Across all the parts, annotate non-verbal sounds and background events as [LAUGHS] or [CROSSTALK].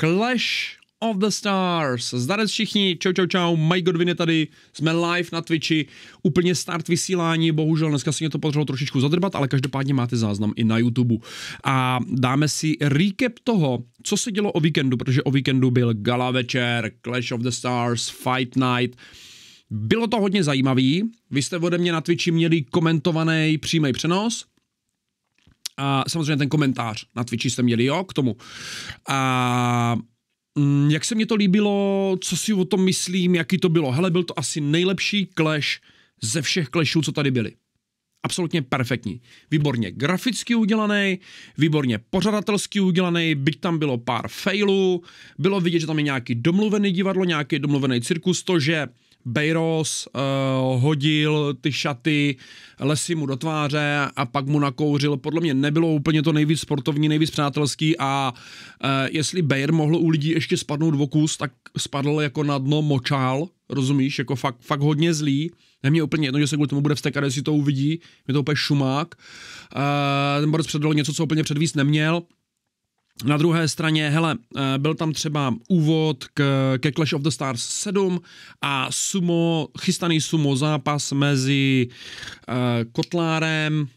Clash of the Stars. Zdarec všichni, čau čau čau, my Godwin je tady, jsme live na Twitchi, úplně start vysílání, bohužel dneska se mě to podařilo trošičku zadrbat, ale každopádně máte záznam i na YouTube. A dáme si recap toho, co se dělo o víkendu, protože o víkendu byl gala večer, Clash of the Stars, Fight Night, bylo to hodně zajímavý, vy jste ode mě na Twitchi měli komentovaný přímý přenos, a samozřejmě ten komentář na Twitchi jste měli, jo, k tomu. A mm, jak se mě to líbilo, co si o tom myslím, jaký to bylo. Hele, byl to asi nejlepší clash ze všech clashů, co tady byly. Absolutně perfektní. Výborně graficky udělaný, výborně pořadatelsky udělaný, byť tam bylo pár failů, bylo vidět, že tam je nějaký domluvený divadlo, nějaký domluvený cirkus, to, že Bejros uh, hodil ty šaty lesy mu do tváře a pak mu nakouřil. Podle mě nebylo úplně to nejvíc sportovní, nejvíc přátelský a uh, jestli Bejr mohl u lidí ještě spadnout v okus, tak spadl jako na dno močál, rozumíš, jako fakt, fakt hodně zlý. Nemě úplně jedno, že se kvůli tomu bude vstekat, jestli to uvidí, je to úplně šumák. Uh, ten Boris předal něco, co úplně předvíst neměl. Na druhé straně, hele, eh, byl tam třeba úvod k, ke Clash of the Stars 7 a sumo, chystaný sumo zápas mezi uh, Kotlárem,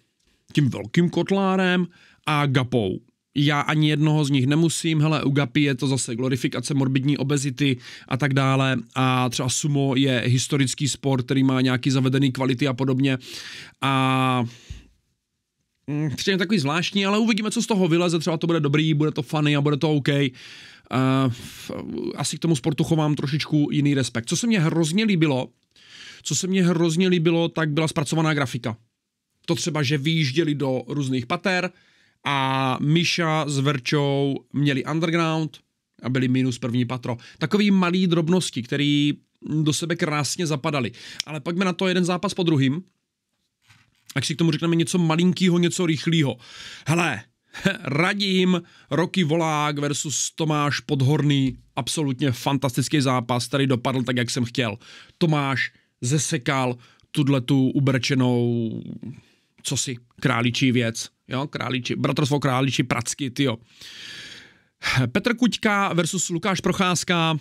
tím velkým Kotlárem a Gapou. Já ani jednoho z nich nemusím, hele, u Gapy je to zase glorifikace morbidní obezity a tak dále a třeba sumo je historický sport, který má nějaký zavedený kvality a podobně a Mm, přijde takový zvláštní, ale uvidíme, co z toho vyleze. Třeba to bude dobrý, bude to funny a bude to OK. Uh, asi k tomu sportu chovám trošičku jiný respekt. Co se mně hrozně líbilo, co se mně hrozně líbilo, tak byla zpracovaná grafika. To třeba, že vyjížděli do různých pater a Miša s Verčou měli underground a byli minus první patro. Takový malý drobnosti, který do sebe krásně zapadaly. Ale pojďme na to jeden zápas po druhým. Ak si k tomu řekneme něco malinkýho, něco rychlého. Hele, [LAUGHS] radím Roky Volák versus Tomáš Podhorný. Absolutně fantastický zápas, který dopadl tak, jak jsem chtěl. Tomáš zesekal tuhle tu ubrčenou co si, králičí věc, jo, králičí, bratrstvo králičí pracky, jo. Petr Kuťka versus Lukáš Procházka,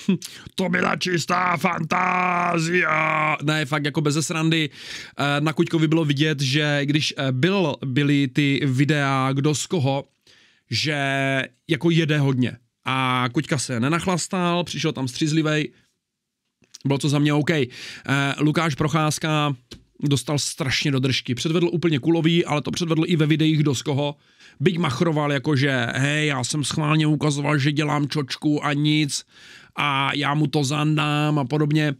Hm, to byla čistá fantázia. Ne, fakt jako bez srandy. Eh, na Kuťkovi bylo vidět, že když eh, byl, byly ty videa kdo z koho, že jako jede hodně. A Kuťka se nenachlastal, přišel tam střízlivej, bylo to za mě OK. Eh, Lukáš Procházka, dostal strašně do držky. Předvedl úplně kulový, ale to předvedl i ve videích Doskoho. Byť machroval jako, že hej, já jsem schválně ukazoval, že dělám čočku a nic a já mu to zandám a podobně.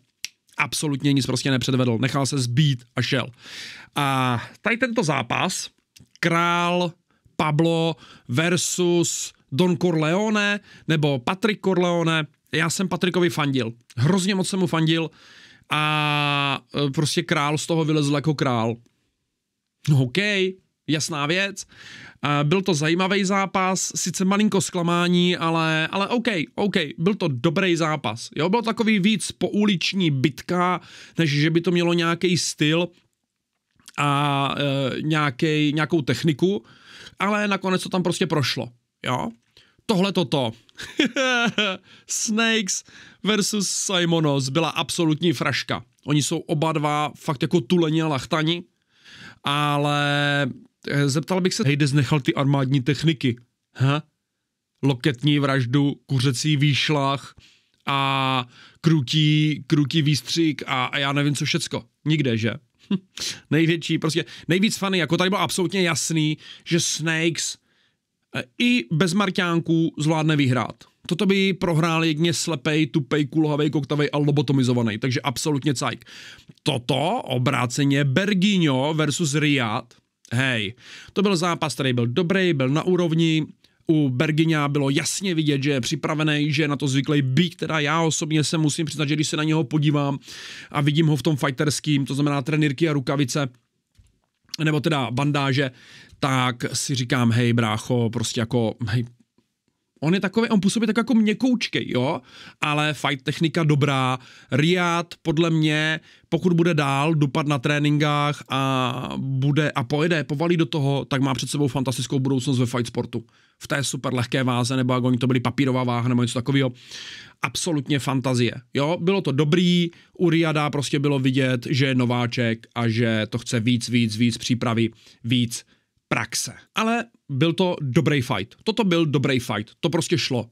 Absolutně nic prostě nepředvedl. Nechal se zbít a šel. A tady tento zápas, král Pablo versus Don Corleone nebo Patrick Corleone, já jsem Patrikovi fandil. Hrozně moc jsem mu fandil a e, prostě král z toho vylezl jako král. No OK, jasná věc. E, byl to zajímavý zápas, sice malinko zklamání, ale, ale OK, OK, byl to dobrý zápas. Jo, byl takový víc pouliční bitka, než že by to mělo nějaký styl a e, nějaký, nějakou techniku, ale nakonec to tam prostě prošlo. Jo? tohle toto. [LAUGHS] Snakes versus Simonos byla absolutní fraška. Oni jsou oba dva fakt jako tuleni a lachtani, ale eh, zeptal bych se, hejde znechal ty armádní techniky, ha? loketní vraždu, kuřecí výšlach a krutí, krutí výstřik a, a já nevím co všecko. Nikde, že? [LAUGHS] Největší, prostě nejvíc fany, jako tady bylo absolutně jasný, že Snakes E, i bez marťánků zvládne vyhrát. Toto by prohrál jedně slepej, tupej, kulhavej, koktavej a lobotomizovaný, takže absolutně cajk. Toto obráceně Bergino versus Riad, hej, to byl zápas, který byl dobrý, byl na úrovni, u Bergina bylo jasně vidět, že je připravený, že je na to zvyklý být, teda já osobně se musím přiznat, že když se na něho podívám a vidím ho v tom fighterským, to znamená trenýrky a rukavice, nebo teda bandáže, tak si říkám, hej brácho, prostě jako, hej, On je takový, on působí tak jako měkoučky, jo, ale fight technika dobrá. Riad, podle mě, pokud bude dál dopad na tréninkách a bude a pojede, povalí do toho, tak má před sebou fantastickou budoucnost ve fight sportu. V té super lehké váze, nebo jak oni to byli papírová váha, nebo něco takového. Absolutně fantazie. Jo, bylo to dobrý, u Riada prostě bylo vidět, že je nováček a že to chce víc, víc, víc přípravy, víc praxe. Ale byl to dobrý fight. Toto byl dobrý fight. To prostě šlo.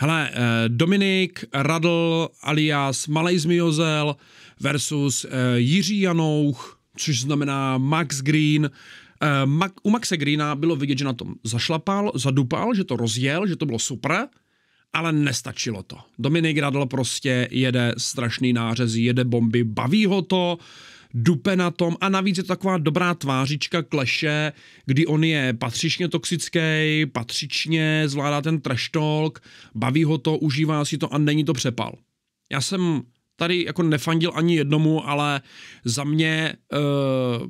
Hele, eh, Dominik Radl alias Malej Zmiozel versus eh, Jiří Janouch, což znamená Max Green. Eh, u Maxe Greena bylo vidět, že na tom zašlapal, zadupal, že to rozjel, že to bylo super, ale nestačilo to. Dominik Radl prostě jede strašný nářez, jede bomby, baví ho to, dupe na tom a navíc je to taková dobrá tvářička kleše, kdy on je patřičně toxický, patřičně zvládá ten trash talk, baví ho to, užívá si to a není to přepal. Já jsem tady jako nefandil ani jednomu, ale za mě uh,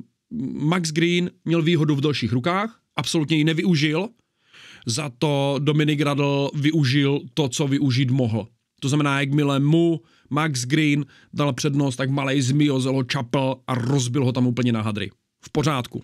Max Green měl výhodu v dalších rukách, absolutně ji nevyužil, za to Dominik Radl využil to, co využít mohl. To znamená, jakmile mu Max Green dal přednost, tak malej zmiozelo Chapel a rozbil ho tam úplně na hadry. V pořádku.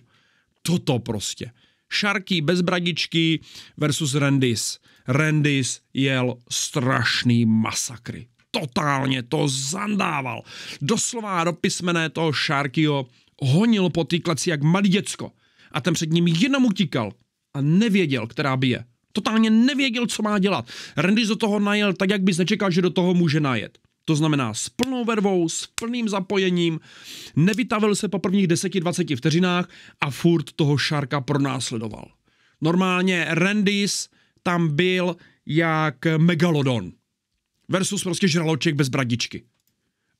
Toto prostě. Šarky bez bradičky versus Rendis. Rendis jel strašný masakry. Totálně to zandával. Doslova do písmené toho Šarkyho honil po té kleci jak malý děcko. A ten před ním jenom utíkal a nevěděl, která bije. Totálně nevěděl, co má dělat. Rendis do toho najel tak, jak bys nečekal, že do toho může najet. To znamená s plnou vervou, s plným zapojením, nevytavil se po prvních 10-20 vteřinách a furt toho Šarka pronásledoval. Normálně Randis tam byl jak megalodon versus prostě žraloček bez bradičky.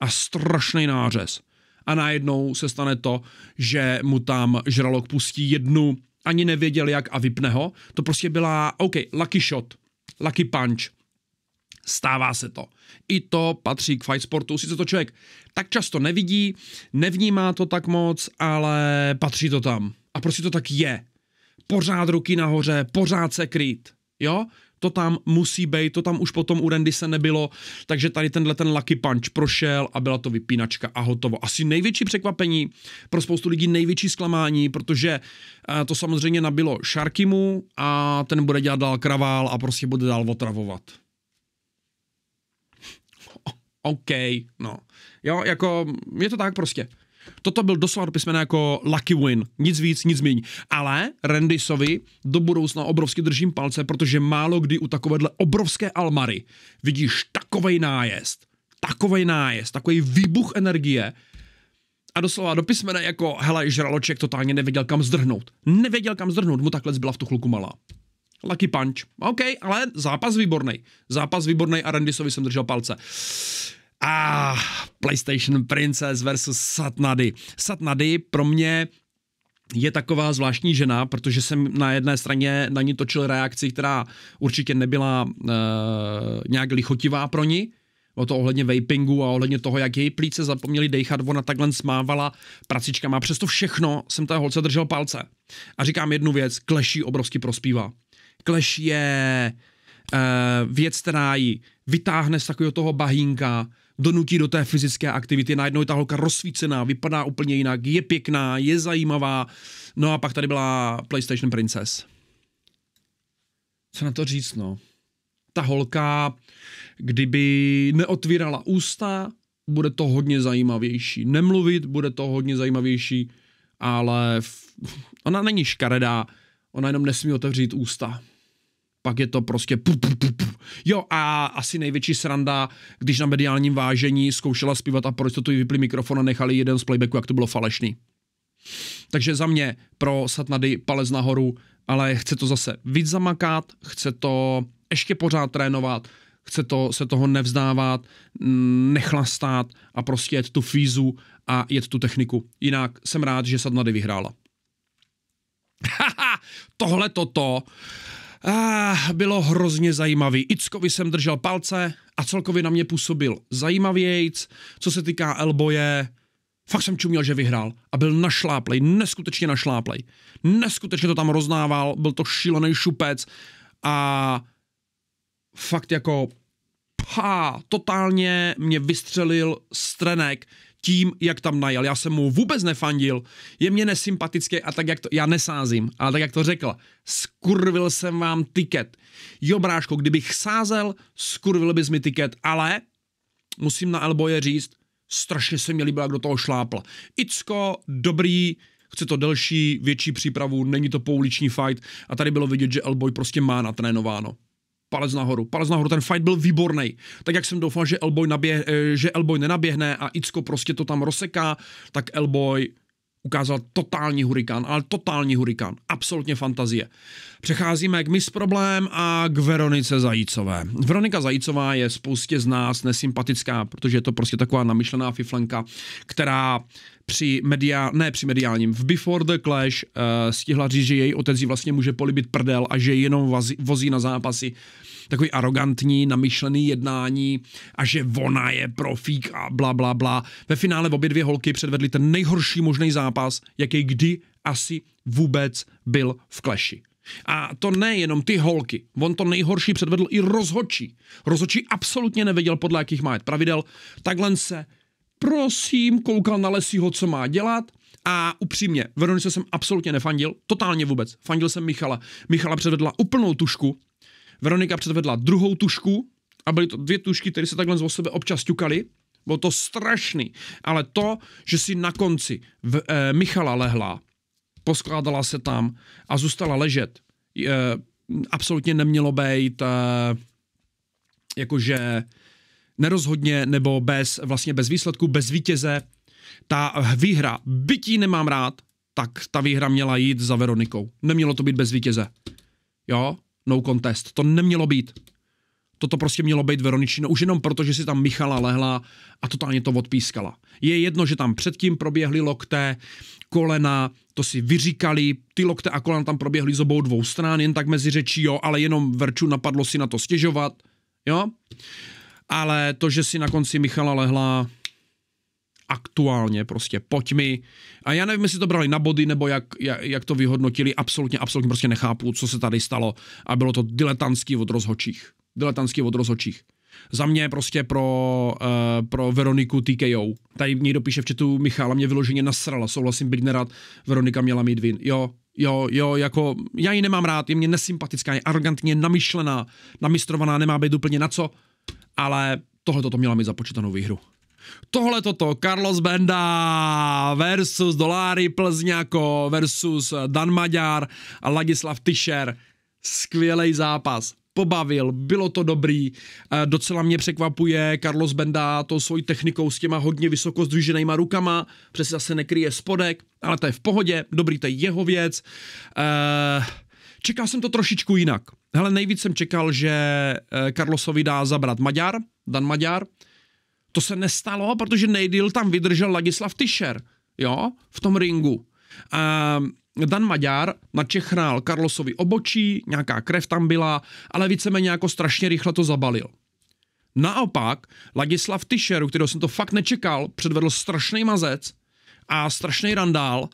A strašný nářez. A najednou se stane to, že mu tam žralok pustí jednu, ani nevěděl jak a vypne ho. To prostě byla, OK, lucky shot, lucky punch stává se to. I to patří k fight sportu, sice to člověk tak často nevidí, nevnímá to tak moc, ale patří to tam. A prostě to tak je. Pořád ruky nahoře, pořád se kryt. Jo? To tam musí být, to tam už potom u Randy se nebylo, takže tady tenhle ten lucky punch prošel a byla to vypínačka a hotovo. Asi největší překvapení, pro spoustu lidí největší zklamání, protože eh, to samozřejmě nabilo Sharkimu a ten bude dělat dál kravál a prostě bude dál otravovat. OK, no. Jo, jako, je to tak prostě. Toto byl doslova do písmena jako lucky win. Nic víc, nic méně. Ale Randisovi do budoucna obrovsky držím palce, protože málo kdy u takovéhle obrovské almary vidíš takovej nájezd, takovej nájezd, takový výbuch energie, a doslova do písmena jako, hele, žraloček totálně nevěděl, kam zdrhnout. Nevěděl, kam zdrhnout, mu takhle zbyla v tu chluku malá. Lucky punch. OK, ale zápas výborný. Zápas výborný a Randisovi jsem držel palce. A PlayStation Princess versus Satnady. Satnady pro mě je taková zvláštní žena, protože jsem na jedné straně na ní točil reakci, která určitě nebyla e, nějak lichotivá pro ní, o to ohledně vapingu a ohledně toho, jak její plíce zapomněli dejchat, ona takhle smávala pracičkama. A přesto všechno jsem té holce držel palce. A říkám jednu věc, kleší obrovsky prospívá. Kleš je e, věc, která ji vytáhne z takového toho bahínka, donutí do té fyzické aktivity. Najednou je ta holka rozsvícená, vypadá úplně jinak, je pěkná, je zajímavá. No a pak tady byla PlayStation Princess. Co na to říct, no? Ta holka, kdyby neotvírala ústa, bude to hodně zajímavější. Nemluvit bude to hodně zajímavější, ale ona není škaredá, ona jenom nesmí otevřít ústa pak je to prostě pu, pu, pu, pu. Jo a asi největší sranda, když na mediálním vážení zkoušela zpívat a proč to tu vypli mikrofon a nechali jeden z playbacku, jak to bylo falešný. Takže za mě pro Satnady palec nahoru, ale chce to zase víc zamakat, chce to ještě pořád trénovat, chce to, se toho nevzdávat, nechlastat a prostě jet tu fízu a jet tu techniku. Jinak jsem rád, že Satnady vyhrála. [LAUGHS] Haha, tohle toto Ah, bylo hrozně zajímavý. Ickovi jsem držel palce a celkově na mě působil zajímavějc. Co se týká Elboje, fakt jsem čuměl, že vyhrál a byl našláplej, neskutečně našláplej. Neskutečně to tam roznával, byl to šílený šupec a fakt jako pá, totálně mě vystřelil strenek tím, jak tam najel. Já jsem mu vůbec nefandil, je mě nesympatické a tak jak to, já nesázím, ale tak jak to řekl, skurvil jsem vám tiket. Jo, bráško, kdybych sázel, skurvil bys mi tiket, ale musím na Elboje říct, strašně se mi líbila, kdo toho šlápl. Icko, dobrý, chce to delší, větší přípravu, není to pouliční fight a tady bylo vidět, že Elboj prostě má natrénováno palec nahoru, palec nahoru, ten fight byl výborný. Tak jak jsem doufal, že Elboy, naběh, eh, že Elboy nenaběhne a Icko prostě to tam rozseká, tak Elboy ukázal totální hurikán, ale totální hurikán, absolutně fantazie. Přecházíme k Miss Problém a k Veronice Zajícové. Veronika Zajícová je spoustě z nás nesympatická, protože je to prostě taková namyšlená fiflenka, která při, media, ne při mediálním, v Before the Clash uh, stihla říct, že její otec ji vlastně může polibit prdel a že jenom vazí, vozí na zápasy takový arrogantní, namyšlený jednání a že ona je profík a bla, bla, bla. Ve finále obě dvě holky předvedly ten nejhorší možný zápas, jaký kdy asi vůbec byl v Clashi. A to nejenom ty holky. On to nejhorší předvedl i rozhočí. Rozhočí absolutně nevěděl, podle jakých má pravidel. Takhle se prosím, koukal na Lesího, co má dělat, a upřímně, Veronice jsem absolutně nefandil, totálně vůbec. Fandil jsem Michala. Michala předvedla úplnou tušku, Veronika předvedla druhou tušku a byly to dvě tušky, které se takhle z sebe občas ťukaly. Bylo to strašný. Ale to, že si na konci v, e, Michala lehla, poskládala se tam a zůstala ležet, e, absolutně nemělo být e, jakože nerozhodně nebo bez, vlastně bez výsledku, bez vítěze. Ta výhra, bytí nemám rád, tak ta výhra měla jít za Veronikou. Nemělo to být bez vítěze. Jo? No contest. To nemělo být. Toto prostě mělo být Veroničino, už jenom proto, že si tam Michala lehla a totálně to odpískala. Je jedno, že tam předtím proběhly lokte, kolena, to si vyříkali, ty lokte a kolena tam proběhly z obou dvou stran, jen tak mezi řečí, jo, ale jenom Verču napadlo si na to stěžovat, jo ale to, že si na konci Michala lehla aktuálně prostě, pojď mi. A já nevím, jestli to brali na body, nebo jak, jak, jak to vyhodnotili, absolutně, absolutně prostě nechápu, co se tady stalo. A bylo to diletantský od rozhočích. Diletantský od rozhočích. Za mě prostě pro, uh, pro Veroniku TKO. Tady někdo píše v chatu, Michála mě vyloženě nasrala, souhlasím, byť nerad, Veronika měla mít vin. Jo, jo, jo, jako, já ji nemám rád, je mě nesympatická, je arrogantně namyšlená, namistrovaná, nemá být úplně na co ale tohle to měla mít započítanou výhru. Tohle toto, Carlos Benda versus Dolary Plzňako versus Dan Maďar a Ladislav Tischer. Skvělý zápas pobavil, bylo to dobrý. Eh, docela mě překvapuje Carlos Benda to svojí technikou s těma hodně vysoko zdviženýma rukama, Přesně zase nekryje spodek, ale to je v pohodě, dobrý, to je jeho věc. Uh, Čekal jsem to trošičku jinak. Hele, nejvíc jsem čekal, že Karlosovi eh, dá zabrat Maďar, Dan Maďar. To se nestalo, protože nejdýl tam vydržel Ladislav Tischer, jo, v tom ringu. A ehm, Dan Maďar načechrál Karlosovi obočí, nějaká krev tam byla, ale víceméně jako strašně rychle to zabalil. Naopak, Ladislav Tischer, kterého jsem to fakt nečekal, předvedl strašný mazec a strašný randál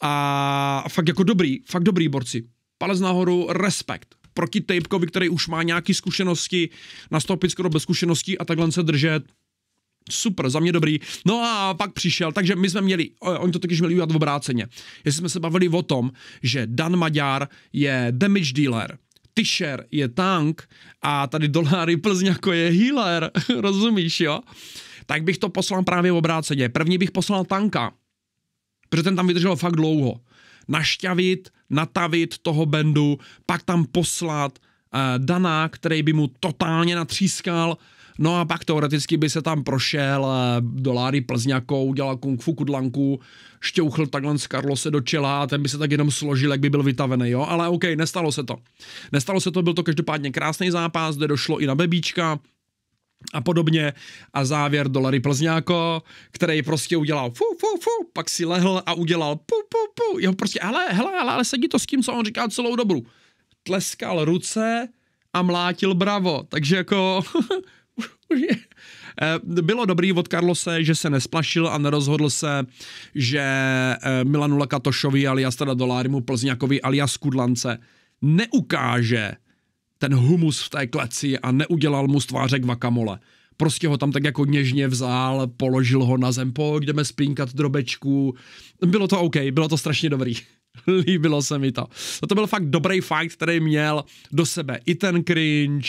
a fakt jako dobrý, fakt dobrý borci palec nahoru, respekt proti Tejpkovi, který už má nějaké zkušenosti, nastoupit skoro bez zkušeností a takhle se držet. Super, za mě dobrý. No a pak přišel, takže my jsme měli, oni to taky měli udělat v obráceně. Jestli jsme se bavili o tom, že Dan Maďar je damage dealer, Tischer je tank a tady Doláry jako je healer, [LAUGHS] rozumíš, jo? Tak bych to poslal právě v obráceně. První bych poslal tanka, protože ten tam vydržel fakt dlouho našťavit, natavit toho bendu, pak tam poslat uh, Dana, který by mu totálně natřískal, No a pak teoreticky by se tam prošel eh, do Lády Plzňakou, udělal kung fu kudlanku, šťouchl takhle z Karlose do čela a ten by se tak jenom složil, jak by byl vytavený, jo? Ale OK, nestalo se to. Nestalo se to, byl to každopádně krásný zápas, kde došlo i na bebíčka, a podobně. A závěr do Larry Plzňáko, který prostě udělal fu, fu, fu, pak si lehl a udělal pu, sebou. Jo, prostě, ale, hele, ale, ale sedí to s tím, co on říká celou dobu. Tleskal ruce a mlátil bravo. Takže jako... [LAUGHS] Eh, bylo dobrý od Karlose, že se nesplašil a nerozhodl se, že eh, Milanu Lakatošovi alias teda Dolárimu Plzňakovi alias Kudlance neukáže ten humus v té kleci a neudělal mu z tváře prostě ho tam tak jako něžně vzal, položil ho na zem, pojďme spínkat drobečku. Bylo to OK, bylo to strašně dobrý. [LAUGHS] Líbilo se mi to. No to byl fakt dobrý fight, který měl do sebe i ten cringe,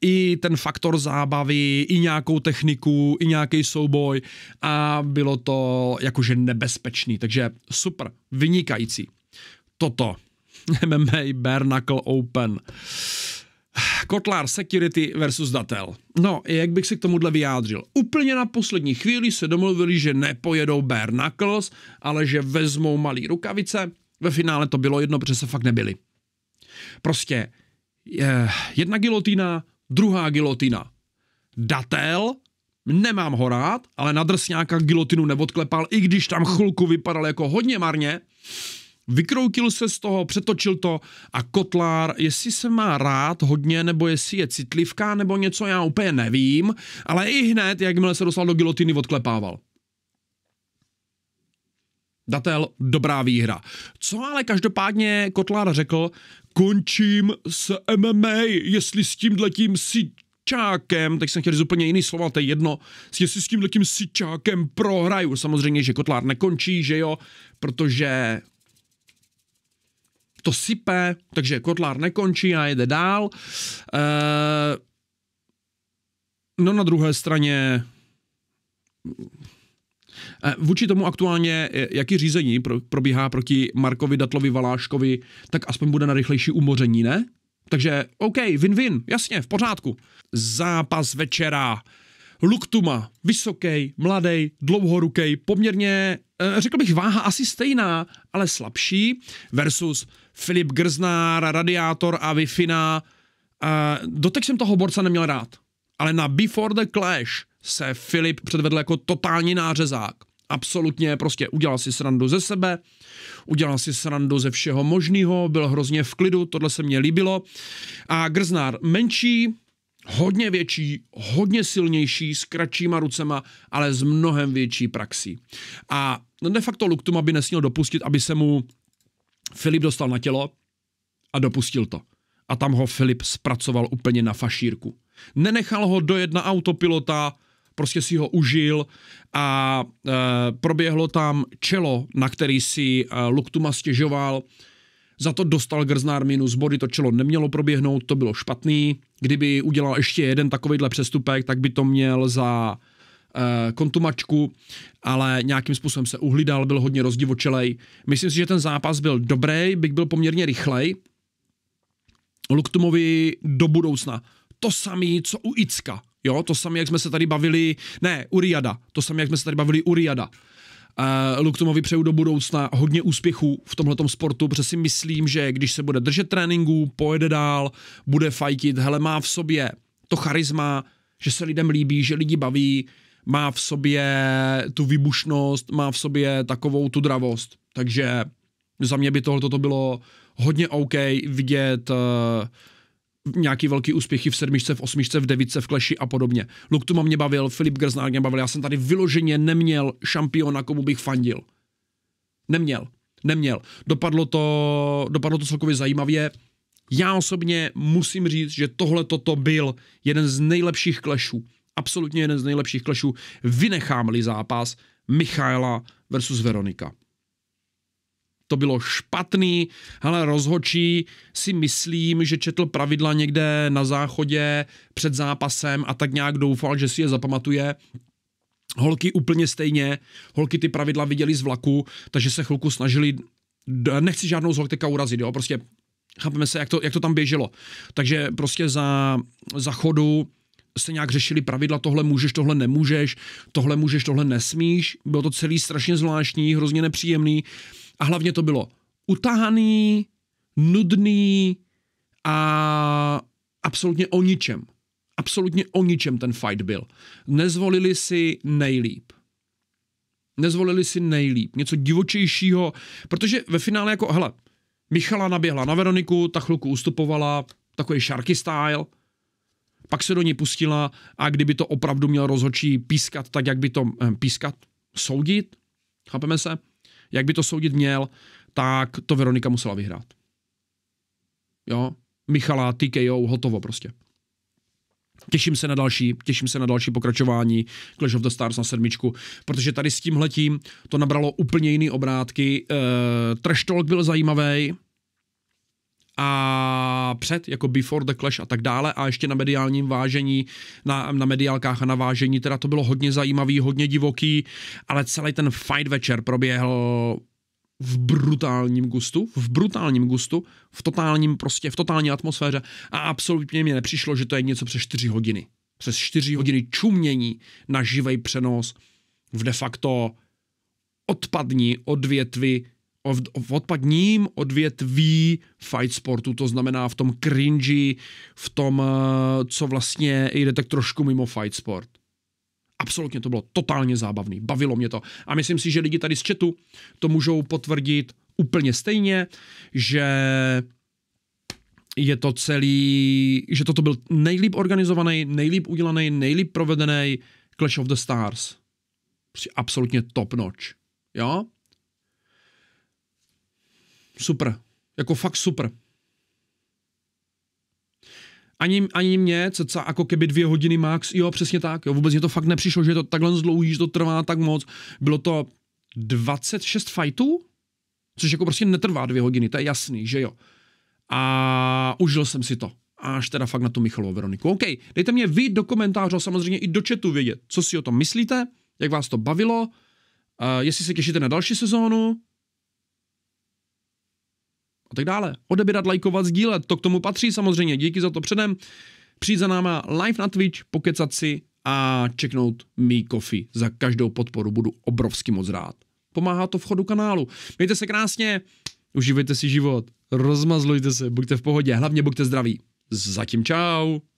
i ten faktor zábavy, i nějakou techniku, i nějaký souboj a bylo to jakože nebezpečný, takže super, vynikající. Toto. [LAUGHS] MMA Bare Knuckle Open. Kotlár Security versus Datel. No, jak bych se k tomuhle vyjádřil? Úplně na poslední chvíli se domluvili, že nepojedou bare knuckles, ale že vezmou malý rukavice. Ve finále to bylo jedno, protože se fakt nebyli. Prostě eh, jedna gilotina, druhá gilotina. Datel, nemám ho rád, ale na drsňáka gilotinu neodklepal, i když tam chulku vypadal jako hodně marně vykroutil se z toho, přetočil to a Kotlár, jestli se má rád hodně, nebo jestli je citlivká, nebo něco, já úplně nevím, ale i hned, jakmile se dostal do gilotiny, odklepával. Datel, dobrá výhra. Co ale každopádně Kotlár řekl, končím s MMA, jestli s letím si čákem, tak jsem chtěl říct úplně jiný slova, to je jedno, jestli s tím tím sičákem prohraju. Samozřejmě, že Kotlár nekončí, že jo, protože to sype, takže Kotlár nekončí a jede dál. Eh, no na druhé straně eh, Vůči tomu aktuálně, eh, jaký řízení probíhá proti Markovi Datlovi Valáškovi, tak aspoň bude na rychlejší umoření, ne? Takže OK, win-win, jasně, v pořádku. Zápas večera. Luktuma, vysoký, mladý, dlouhorukej, poměrně Eh, řekl bych, váha asi stejná, ale slabší, versus Filip Grznár, Radiátor a Vifina. Eh, Dotek jsem toho borca neměl rád, ale na Before the Clash se Filip předvedl jako totální nářezák. Absolutně, prostě udělal si srandu ze sebe, udělal si srandu ze všeho možného, byl hrozně v klidu, tohle se mně líbilo. A Grznár menší, hodně větší, hodně silnější, s kratšíma rucema, ale s mnohem větší praxí. A de facto Luktum by nesměl dopustit, aby se mu Filip dostal na tělo a dopustil to. A tam ho Filip zpracoval úplně na fašírku. Nenechal ho dojet na autopilota, prostě si ho užil a e, proběhlo tam čelo, na který si e, Luktuma stěžoval, za to dostal Grznár minus body, to čelo nemělo proběhnout, to bylo špatný. Kdyby udělal ještě jeden takovýhle přestupek, tak by to měl za eh, kontumačku, ale nějakým způsobem se uhlídal, byl hodně rozdivočelej. Myslím si, že ten zápas byl dobrý, bych byl poměrně rychlej. Luktumovi do budoucna. To samé, co u Icka. Jo, to samé, jak jsme se tady bavili, ne, Uriada, to samé, jak jsme se tady bavili Uriada. Luk Luktumovi přeju do budoucna hodně úspěchů v tomhle sportu, protože si myslím, že když se bude držet tréninku, pojede dál, bude fajtit, hele, má v sobě to charisma, že se lidem líbí, že lidi baví, má v sobě tu vybušnost, má v sobě takovou tu dravost. Takže za mě by tohle bylo hodně OK vidět uh, nějaký velký úspěchy v sedmičce, v osmičce, v devíce, v kleši a podobně. Luk tu mě bavil, Filip Grznár mě bavil, já jsem tady vyloženě neměl šampiona, komu bych fandil. Neměl, neměl. Dopadlo to, dopadlo to celkově zajímavě. Já osobně musím říct, že tohle toto byl jeden z nejlepších klešů. Absolutně jeden z nejlepších klešů. Vynechám-li zápas Michaela versus Veronika to bylo špatný. ale rozhočí si myslím, že četl pravidla někde na záchodě před zápasem a tak nějak doufal, že si je zapamatuje. Holky úplně stejně, holky ty pravidla viděli z vlaku, takže se chvilku snažili, nechci žádnou z holteka urazit, jo, prostě chápeme se, jak to, jak to tam běželo. Takže prostě za, za chodu se nějak řešili pravidla, tohle můžeš, tohle nemůžeš, tohle můžeš, tohle nesmíš. Bylo to celý strašně zvláštní, hrozně nepříjemný. Uh, a hlavně to bylo utahaný, nudný a absolutně o ničem. Absolutně o ničem ten fight byl. Nezvolili si nejlíp. Nezvolili si nejlíp. Něco divočejšího, protože ve finále jako, hele, Michala naběhla na Veroniku, ta chvilku ustupovala, takový šarky style, pak se do ní pustila a kdyby to opravdu měl rozhodčí pískat, tak jak by to eh, pískat, soudit, chápeme se, jak by to soudit měl, tak to Veronika musela vyhrát. Jo, Michala, TKO, hotovo prostě. Těším se na další, těším se na další pokračování Clash of the Stars na sedmičku, protože tady s tímhletím to nabralo úplně jiný obrátky. E, Trash Talk byl zajímavý, a před, jako Before the Clash a tak dále a ještě na mediálním vážení, na, na mediálkách a na vážení, teda to bylo hodně zajímavý, hodně divoký, ale celý ten fight večer proběhl v brutálním gustu, v brutálním gustu, v totálním prostě, v totální atmosféře a absolutně mi nepřišlo, že to je něco přes 4 hodiny. Přes 4 hodiny čumění na živej přenos v de facto odpadní odvětvi v odpadním odvětví fight sportu, to znamená v tom cringy, v tom, eh, co vlastně jde tak trošku mimo fight sport. Absolutně to bylo totálně zábavný, bavilo mě to. A myslím si, že lidi tady z chatu to můžou potvrdit úplně stejně, že je to celý, že toto byl nejlíp organizovaný, nejlíp udělaný, nejlíp provedený Clash of the Stars. absolutně top notch. Jo? super. Jako fakt super. Ani, ani mě, cca jako keby dvě hodiny max, jo, přesně tak, jo, vůbec mě to fakt nepřišlo, že je to takhle dlouhý, že to trvá tak moc. Bylo to 26 fightů, což jako prostě netrvá dvě hodiny, to je jasný, že jo. A užil jsem si to až teda fakt na tu Michalovou Veroniku. OK, dejte mě vy do komentářů samozřejmě i do chatu vědět, co si o tom myslíte, jak vás to bavilo, uh, jestli se těšíte na další sezónu, a tak dále. Odebírat, lajkovat, sdílet, to k tomu patří samozřejmě, díky za to předem. Přijít za náma live na Twitch, pokecat si a čeknout mi kofi. Za každou podporu budu obrovsky moc rád. Pomáhá to v chodu kanálu. Mějte se krásně, užívejte si život, rozmazlujte se, buďte v pohodě, hlavně buďte zdraví. Zatím čau.